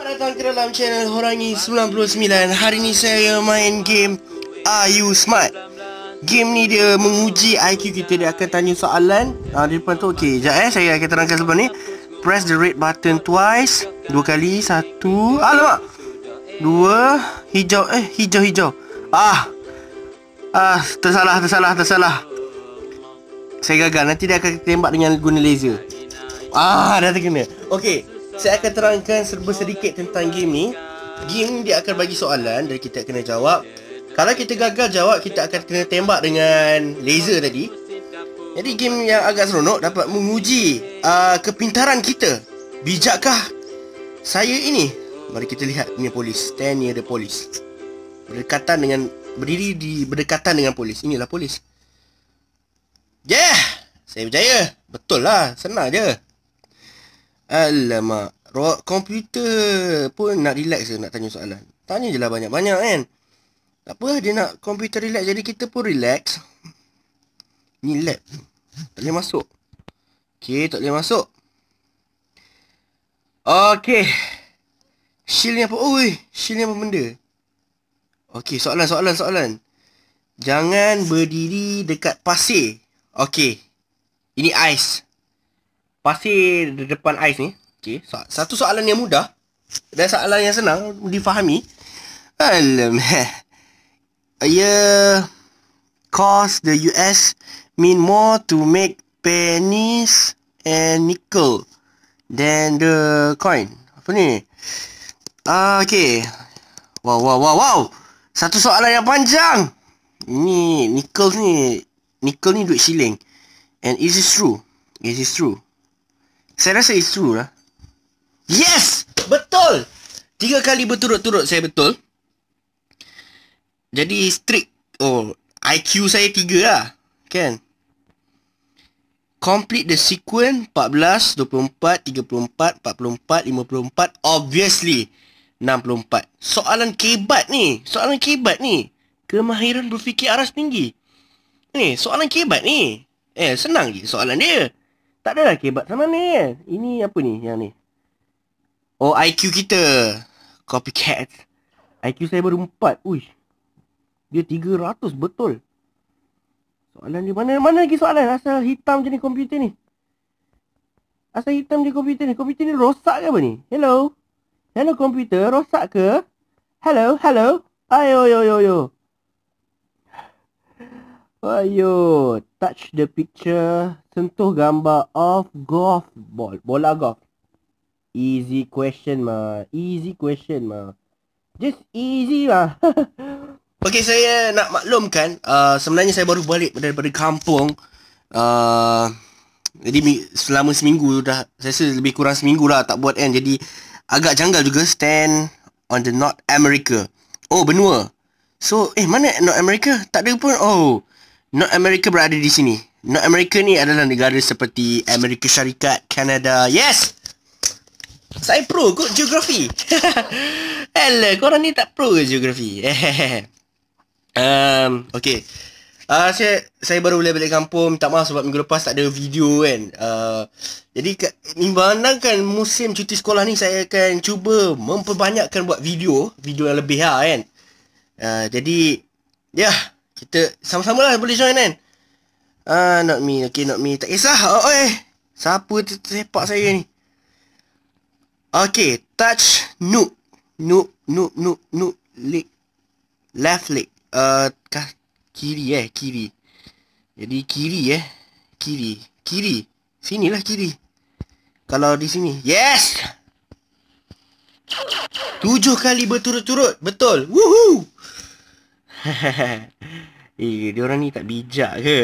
Selamat datang ke dalam channel Horangi99 Hari ni saya main game Are You Smart Game ni dia menguji IQ kita Dia akan tanya soalan ha, Di depan tu ok Sekejap eh saya akan terangkan sebelum ni Press the red button twice Dua kali Satu Alamak Dua Hijau Eh hijau hijau Ah Ah Tersalah tersalah tersalah Saya gagal Nanti dia akan tembak dengan guna laser Ah dah terkena Okey. Saya akan terangkan serba sedikit tentang game ni Game dia akan bagi soalan dan kita kena jawab Kalau kita gagal jawab, kita akan kena tembak dengan laser tadi Jadi game yang agak seronok dapat menguji uh, kepintaran kita Bijakkah saya ini? Mari kita lihat ni polis Stand near the polis Berdekatan dengan Berdiri di berdekatan dengan polis Inilah polis Yeah Saya berjaya Betul lah Senang je Alamak. rok komputer pun nak relax ke nak tanya soalan. Tanya je lah banyak-banyak kan. Tak apa dia nak komputer relax jadi kita pun relax. Ni lab. Tak boleh masuk. Okay, tak boleh masuk. Okay. Shield ni apa? Ui, oh, shield ni apa benda? Okay, soalan, soalan, soalan. Jangan berdiri dekat pasir. Okay. Ini ice pasir di depan ais ni okey so, satu soalan yang mudah dan soalan yang senang difahami alam ya cause the US mean more to make pennies and nickel than the coin apa ni ah uh, okey wow wow wow wow satu soalan yang panjang ni nickel ni nickel ni duit shilling and is it true is it true saya rasa it's true lah. Yes! Betul! Tiga kali berturut-turut saya betul. Jadi strict. Oh, IQ saya tiga lah. Kan? Complete the sequence 14, 24, 34, 44, 54, obviously 64. Soalan kebat ni. Soalan kebat ni. Kemahiran berfikir aras tinggi. Ni, soalan kebat ni. Eh, senang je soalan dia. Tak lah kebat sama ni kan. Ini apa ni yang ni? Oh, IQ kita. Copycat. IQ saya baru 4. Uish. Dia 300 betul. Soalan di mana? Mana lagi soalan? Asal hitam je ni komputer ni. Asal hitam je komputer ni. Komputer ni rosak ke apa ni? Hello? Hello komputer, rosak ke? Hello, hello. Ayo, yo, yo, yo. Ayo, touch the picture sentuh gambar of golf ball. Bola golf. Easy question ma. Easy question ma. Just easy lah. okay, saya nak maklumkan. Uh, sebenarnya saya baru balik daripada kampung. Uh, jadi selama seminggu dah. Saya rasa lebih kurang seminggu lah tak buat kan. Jadi agak janggal juga. Stand on the North America. Oh, benua. So, eh mana North America? Tak ada pun. Oh, North America berada di sini. North America ni adalah negara seperti Amerika Syarikat, Canada, Yes! Saya pro kot geografi. Hello, korang ni tak pro ke geografi? um, okay. Uh, saya, saya baru boleh balik kampung. tak maaf sebab minggu lepas tak ada video kan. Uh, jadi, membandangkan musim cuti sekolah ni, saya akan cuba memperbanyakkan buat video. Video yang lebih lah kan. Uh, jadi, ya. Yeah, kita sama-sama lah boleh join kan. Ah, not me. Okay, not me. Tak kisah. Oh, eh, Siapa tu sepak saya ni? Okay, touch noob. Noob, noob, noob, noob. Leg. Left leg. Uh, kiri eh, kiri. Jadi, kiri eh. Kiri. Kiri. Sini lah kiri. Kalau di sini. Yes! Tujuh kali berturut-turut. Betul. Woohoo! eh, diorang ni tak bijak ke?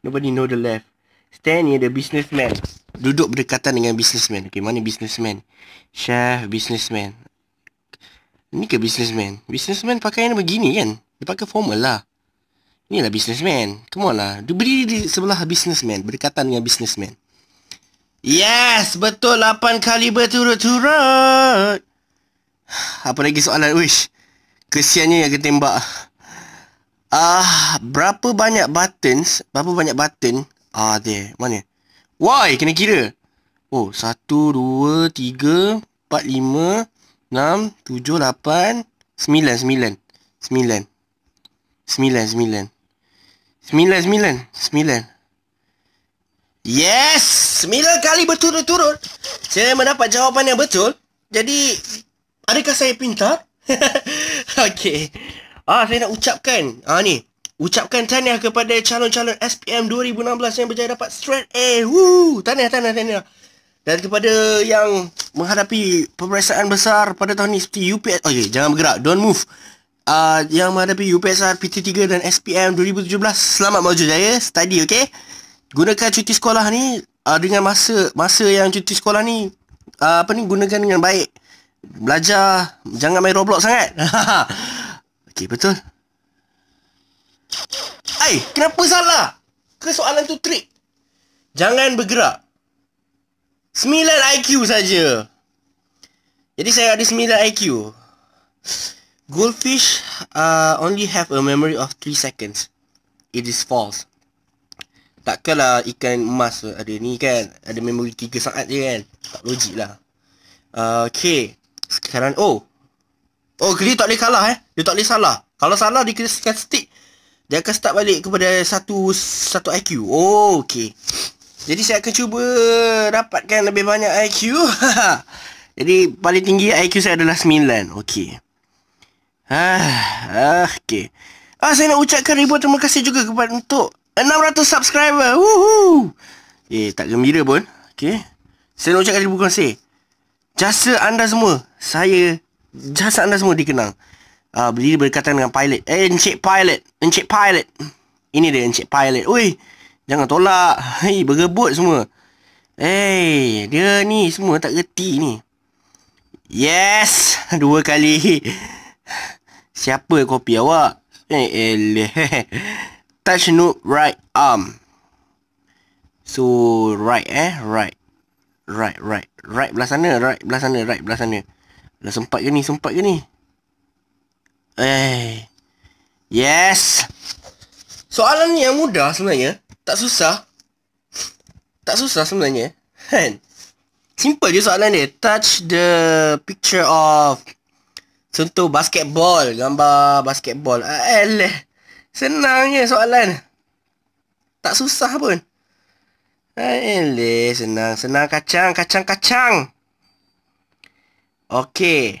Nobody know the left. Stand near the businessman. Duduk berdekatan dengan businessman. Okay, mana businessman? Chef, businessman. Ni ke businessman? Businessman pakai yang begini kan? Dia pakai formal lah. Inilah businessman. Come on lah. Dia berdiri di sebelah businessman. Berdekatan dengan businessman. Yes, betul. Lapan kali berturut-turut. Apa lagi soalan? Wish. Kesiannya yang ketembak. Ah, uh, berapa banyak buttons? Berapa banyak button? Ah, uh, there. Mana? Why? Kena kira. Oh, 1, 2, 3, 4, 5, 6, 7, 8, 9, 9. 9. 9, 9. 9, 9. 9. Yes! 9 kali berturut-turut. Saya mendapat jawapan yang betul. Jadi, adakah saya pintar? okay. Ah, saya nak ucapkan. Ah ni. Ucapkan tahniah kepada calon-calon SPM 2016 yang berjaya dapat straight A. Woo! Tahniah, tahniah, tahniah. Dan kepada yang menghadapi pemeriksaan besar pada tahun ini seperti UPS. Okey, oh, ya, jangan bergerak. Don't move. Ah, uh, yang menghadapi UPSR PT3 dan SPM 2017, selamat maju jaya. Study, okey? Gunakan cuti sekolah ni uh, dengan masa masa yang cuti sekolah ni uh, apa ni gunakan dengan baik. Belajar, jangan main Roblox sangat. Okey, betul. Hai, kenapa salah? Ke soalan tu trick? Jangan bergerak. 9 IQ saja. Jadi saya ada 9 IQ. Goldfish uh, only have a memory of 3 seconds. It is false. Takkanlah ikan emas ada ni kan. Ada memory 3 saat je kan. Tak logik lah. Uh, okay. Sekarang, oh. Oh, kiri tak boleh kalah eh. Dia tak boleh salah. Kalau salah, dia kena stick. Dia akan start balik kepada satu satu IQ. Oh, okay. Jadi, saya akan cuba dapatkan lebih banyak IQ. Jadi, paling tinggi IQ saya adalah 9. Okay. Ah, ah, okay. Ah, saya nak ucapkan ribuan terima kasih juga kepada untuk 600 subscriber. Woohoo! Eh, tak gembira pun. Okay. Saya nak ucapkan ribuan terima kasih. Jasa anda semua. Saya jasa anda semua dikenang. Ah uh, berdiri berdekatan dengan pilot. Eh encik pilot, encik pilot. Ini dia encik pilot. Ui, jangan tolak. Hai bergebut semua. Eh, hey, dia ni semua tak reti ni. Yes, dua kali. Siapa kopi awak? Eh, eh Touch noob right arm. So, right eh, right. Right, right. Right belah sana, right belah sana, right belah sana. Dah sempat ke ni? Sempat ke ni? Eh. Yes. Soalan ni yang mudah sebenarnya. Tak susah. Tak susah sebenarnya. Kan? Simple je soalan dia. Touch the picture of... Contoh basketball. Gambar basketball. Alah. Eh, Senangnya soalan. Tak susah pun. Alah. Eh, Senang. Senang kacang. Kacang-kacang. Okey.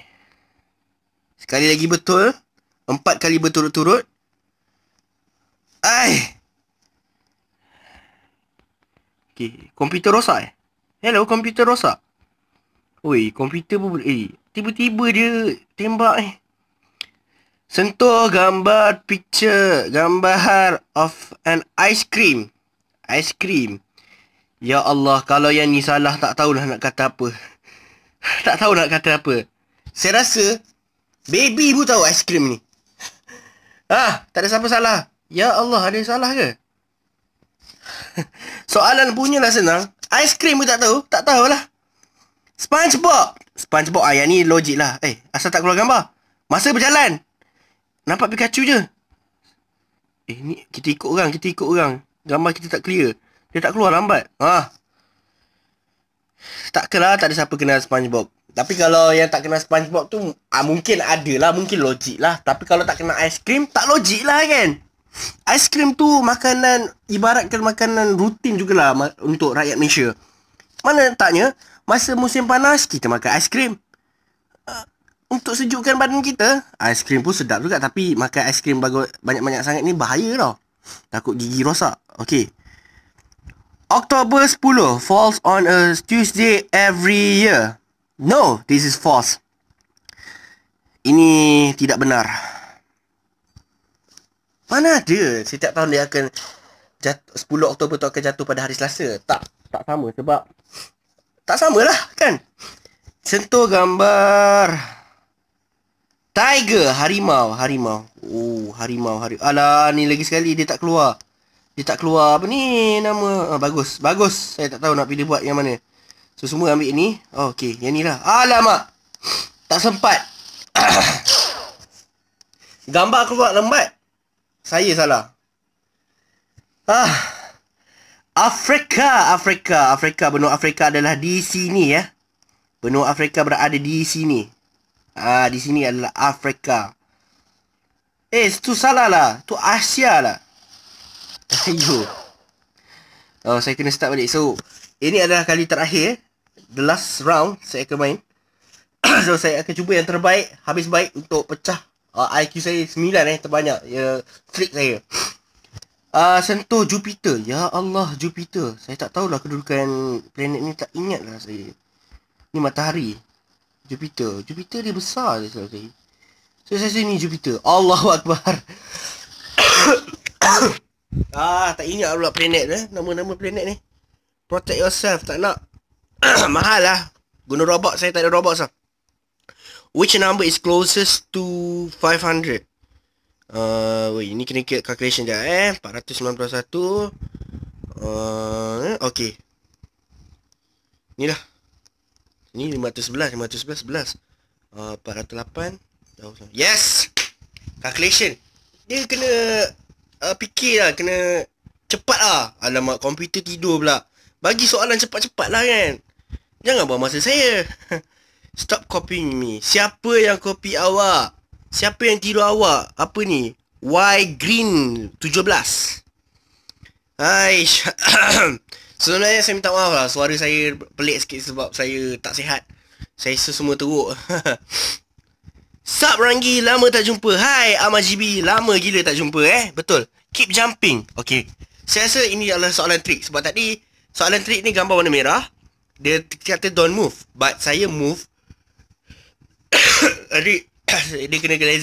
Sekali lagi betul. Empat kali berturut-turut. Ai. Okey, komputer rosak eh? Hello, komputer rosak. Oi, komputer pun boleh. Eh, tiba-tiba dia tembak eh. Sentuh gambar picture gambar of an ice cream. Ice cream. Ya Allah, kalau yang ni salah tak tahulah nak kata apa. Tak tahu nak kata apa. Saya rasa baby pun tahu aiskrim ni. Ah, tak ada siapa salah. Ya Allah, ada salah ke? Soalan punya lah senang. Aiskrim pun tak tahu. Tak tahulah. SpongeBob. SpongeBob ayah ni logik lah. Eh, asal tak keluar gambar? Masa berjalan. Nampak Pikachu je. Eh, ni kita ikut orang. Kita ikut orang. Gambar kita tak clear. Dia tak keluar lambat. Ah, tak kenal tak ada siapa kenal SpongeBob. Tapi kalau yang tak kenal SpongeBob tu ah, mungkin ada lah, mungkin logik lah. Tapi kalau tak kenal cream tak logik lah kan. Ice cream tu makanan ibaratkan makanan rutin juga lah untuk rakyat Malaysia. Mana taknya masa musim panas kita makan ice cream ah, untuk sejukkan badan kita, Ice cream pun sedap juga tapi makan ice cream banyak-banyak sangat ni bahaya tau. Takut gigi rosak. Okey. October 10 falls on a Tuesday every year. No, this is false. Ini tidak benar. Mana ada setiap tahun dia akan jatuh, 10 Oktober tu akan jatuh pada hari Selasa? Tak, tak sama sebab tak samalah kan. Sentuh gambar Tiger, harimau, harimau. Oh, harimau, harimau. Alah, ni lagi sekali dia tak keluar. Dia tak keluar apa ni nama ah, Bagus Bagus Saya tak tahu nak pilih buat yang mana So semua ambil ni oh, Okay yang ni lah Alamak Tak sempat Gambar keluar lambat Saya salah Ah Afrika Afrika Afrika Benua Afrika adalah di sini ya Benua Afrika berada di sini Ah di sini adalah Afrika Eh tu salah lah Tu Asia lah Ayo, Oh, saya kena start balik. So, ini adalah kali terakhir. The last round saya akan main. so, saya akan cuba yang terbaik. Habis baik untuk pecah uh, ah, IQ saya 9 eh. Terbanyak. Ya, yeah, trick saya. Uh, sentuh Jupiter. Ya Allah, Jupiter. Saya tak tahulah kedudukan planet ni. Tak ingatlah saya. Ni matahari. Jupiter. Jupiter dia besar. Dia saya. So, saya sini Jupiter. Allahu Akbar. Ah, tak ingat pula planet eh. Nama-nama planet ni. Protect yourself. Tak nak. Mahal lah. Guna robot. Saya tak ada robot sah. Which number is closest to 500? Uh, wait, ini kena calculation je eh. 491. Uh, okay. Inilah. Ini 511. 511. Uh, 408. Yes! Calculation. Dia kena uh, fikirlah kena cepat lah. Alamak, komputer tidur pula. Bagi soalan cepat-cepat lah kan. Jangan buang masa saya. Stop copying me. Siapa yang copy awak? Siapa yang tiru awak? Apa ni? Y Green 17. Aish. Sebenarnya saya minta maaf lah. Suara saya pelik sikit sebab saya tak sihat. Saya semua teruk. Sup Rangi lama tak jumpa. Hai Amar GB, lama gila tak jumpa eh. Betul. Keep jumping. Okay. Saya rasa ini adalah soalan trik. Sebab tadi, soalan trik ni gambar warna merah. Dia kata don't move. But saya move. Jadi, dia kena kena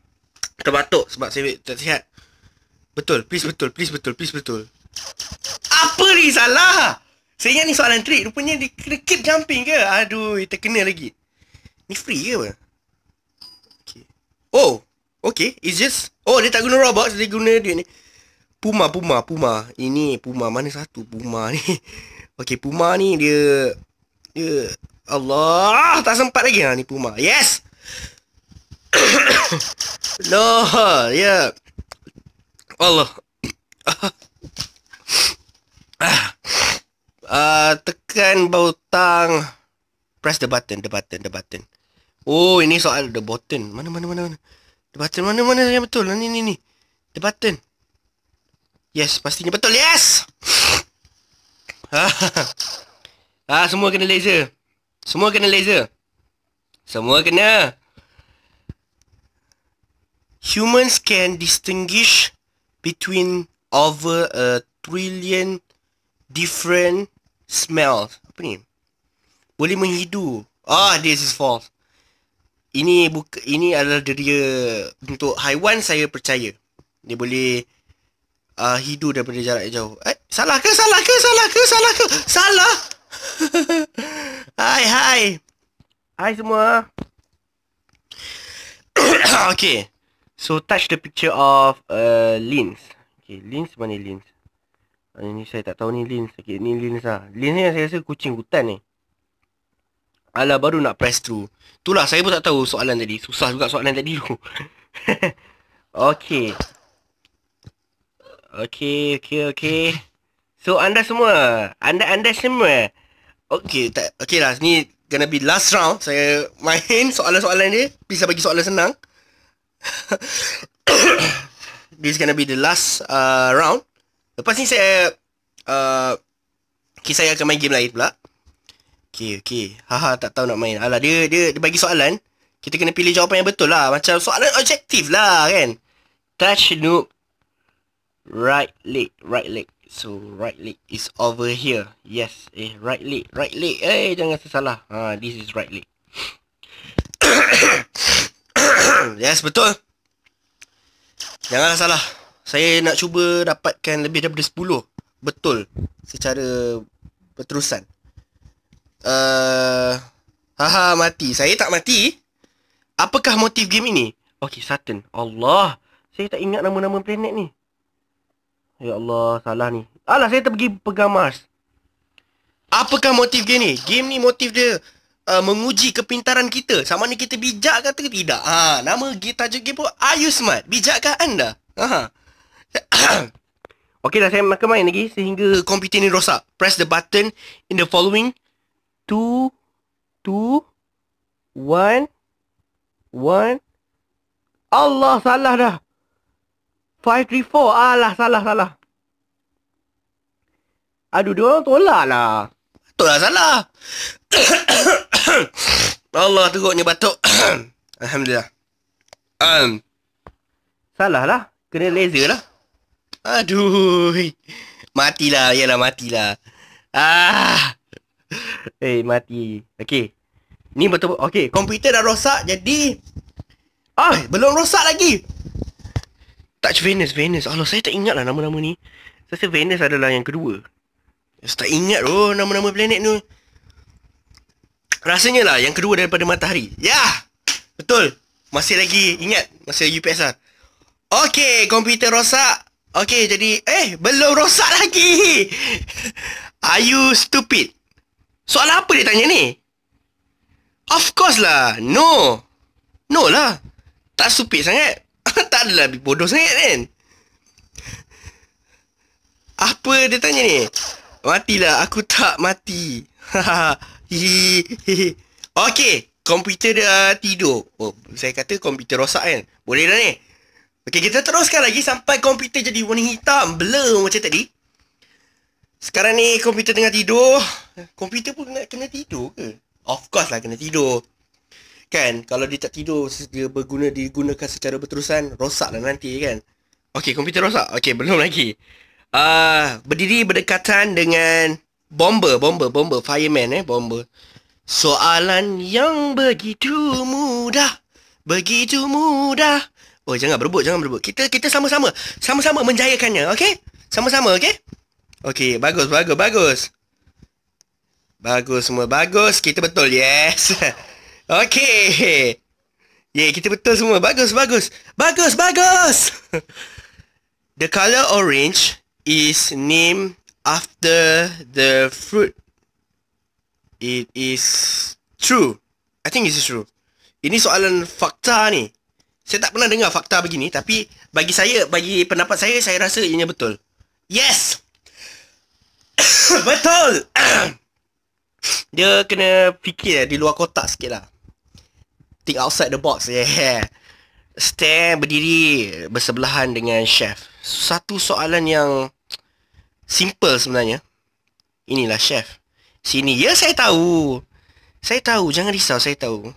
Terbatuk sebab saya tak sihat. Betul. Please betul. Please betul. Please betul. Apa ni salah? Saya ingat ni soalan trik. Rupanya dia kena keep jumping ke? Aduh, terkena lagi. Ni free ke apa? Oh, okay. It's just... Oh, dia tak guna robot. Dia guna dia ni. Puma, Puma, Puma. Ini Puma. Mana satu Puma ni? Okay, Puma ni dia... Dia... Allah, tak sempat lagi lah ni Puma. Yes! no, Yeah. Allah. Uh, tekan bautang Press the button, the button, the button. Oh, ini soal the button. Mana mana mana mana. The button mana mana yang betul? Ni ini ni. The button. Yes, pastinya betul. Yes. ah, semua kena laser. Semua kena laser. Semua kena. Humans can distinguish between over a trillion different smells. Apa ni? Boleh menghidu. Ah, this is false ini buka, ini adalah deria untuk haiwan saya percaya. Dia boleh uh, hidup daripada jarak yang jauh. Eh, salah ke? Salah ke? Salah ke? Salah ke? Salah. hai, hai. Hai semua. okay. So, touch the picture of uh, lens. Okay, lens mana lens? Ah, ini saya tak tahu ni lens. Okay, ni lens lah. Lens ni saya rasa kucing hutan ni. Eh. Ala baru nak press through Itulah saya pun tak tahu soalan tadi Susah juga soalan tadi tu Okay Okay, okay, okay So anda semua Anda-anda semua Okay, tak Okay lah, ni gonna be last round Saya main soalan-soalan dia bisa bagi soalan senang This gonna be the last uh, round Lepas ni saya uh, Okay, saya akan main game lain pula Okay, okay. Haha, tak tahu nak main. Alah, dia, dia, dia bagi soalan. Kita kena pilih jawapan yang betul lah. Macam soalan objektif lah, kan? Touch noob. Right leg, right leg. So, right leg is over here. Yes. Eh, right leg, right leg. Eh, jangan salah. Ha, this is right leg. yes, betul. Jangan salah. Saya nak cuba dapatkan lebih daripada 10. Betul. Secara berterusan uh, haha mati saya tak mati apakah motif game ini okey saturn allah saya tak ingat nama-nama planet ni ya allah salah ni alah saya pergi pegang mars apakah motif game ni game ni motif dia uh, menguji kepintaran kita sama ni kita bijak ke atau tidak ha nama kita tajuk game pun are you smart bijakkah anda ha Okey dah saya makan main lagi sehingga komputer ni rosak. Press the button in the following two, two, one, one. Allah salah dah. Five, three, four. Alah, salah, salah. Aduh, dia orang tolak lah. Tolak salah. Allah teruknya batuk. Alhamdulillah. Um. Salah lah. Kena laser lah. Aduh. Matilah. Yalah, matilah. Ah. Eh hey, mati Okay Ni betul Okay komputer dah rosak Jadi Ah belum rosak lagi Touch Venus Venus Allah saya tak ingat lah nama-nama ni Saya rasa Venus adalah yang kedua Saya tak ingat oh nama-nama planet tu Rasanya lah yang kedua daripada matahari Ya yeah! Betul Masih lagi ingat masa UPS lah Okay komputer rosak Okay jadi Eh belum rosak lagi Are you stupid? Soalan apa dia tanya ni? Of course lah. No. No lah. Tak stupid sangat. tak adalah lebih bodoh sangat kan? Apa dia tanya ni? Matilah. Aku tak mati. okay. Komputer dia uh, tidur. Oh, saya kata komputer rosak kan? Boleh dah ni? Okay, kita teruskan lagi sampai komputer jadi warna hitam. Blur macam tadi. Sekarang ni komputer tengah tidur. Komputer pun nak kena tidur ke? Of course lah kena tidur. Kan? Kalau dia tak tidur, dia berguna digunakan secara berterusan, rosak lah nanti kan? Okey komputer rosak? okey belum lagi. Uh, berdiri berdekatan dengan bomber, bomber, bomber. Fireman eh, bomber. Soalan yang begitu mudah. Begitu mudah. Oh, jangan berebut, jangan berebut. Kita kita sama-sama. Sama-sama menjayakannya, okey? Sama-sama, okey? Okey, bagus, bagus, bagus. Bagus semua, bagus. Kita betul, yes. Okey. Yeah, kita betul semua. Bagus, bagus. Bagus, bagus. The color orange is named after the fruit. It is true. I think it is true. Ini soalan fakta ni. Saya tak pernah dengar fakta begini. Tapi bagi saya, bagi pendapat saya, saya rasa ianya betul. Yes! Betul Dia kena fikir eh, Di luar kotak sikit lah Think outside the box Yeah Stan berdiri Bersebelahan dengan chef Satu soalan yang Simple sebenarnya Inilah chef Sini Ya saya tahu Saya tahu Jangan risau saya tahu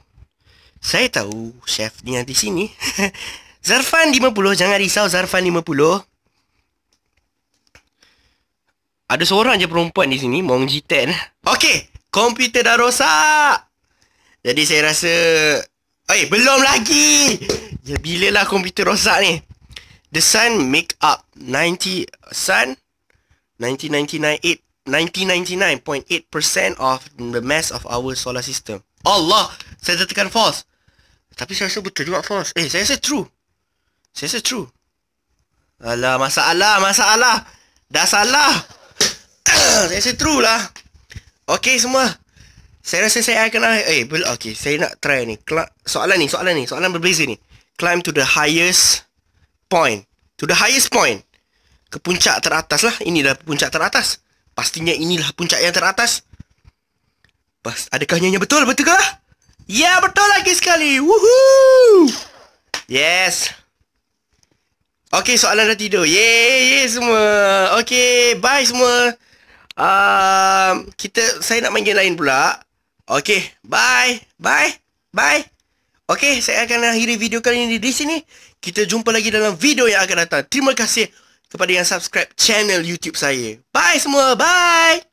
Saya tahu Chef ni yang di sini Zarfan 50 Jangan risau Zarfan ada seorang je perempuan di sini, Mong G10. Okey, komputer dah rosak. Jadi saya rasa... Eh, belum lagi. Ya, lah komputer rosak ni? The Sun make up 90... Sun? 1999.8% of the mass of our solar system. Allah! Saya tetapkan false. Tapi saya rasa betul juga false. Eh, saya rasa true. Saya rasa true. Alah, masalah, masalah. Dah salah. saya rasa true lah Okay semua Saya rasa saya akan lah- Eh boleh Okay saya nak try ni Kla- Soalan ni Soalan ni Soalan berbeza ni Climb to the highest Point To the highest point Ke puncak teratas lah Inilah puncak teratas Pastinya inilah puncak yang teratas Pas, Adakah nyanyi betul? Betul ke? Ya betul lagi sekali Woohoo Yes Okay soalan dah tidur Yeay, yeay semua Okay bye semua Um, kita saya nak manggil lain pula. Okey, bye. Bye. Bye. Okey, saya akan akhiri video kali ini di sini. Kita jumpa lagi dalam video yang akan datang. Terima kasih kepada yang subscribe channel YouTube saya. Bye semua. Bye.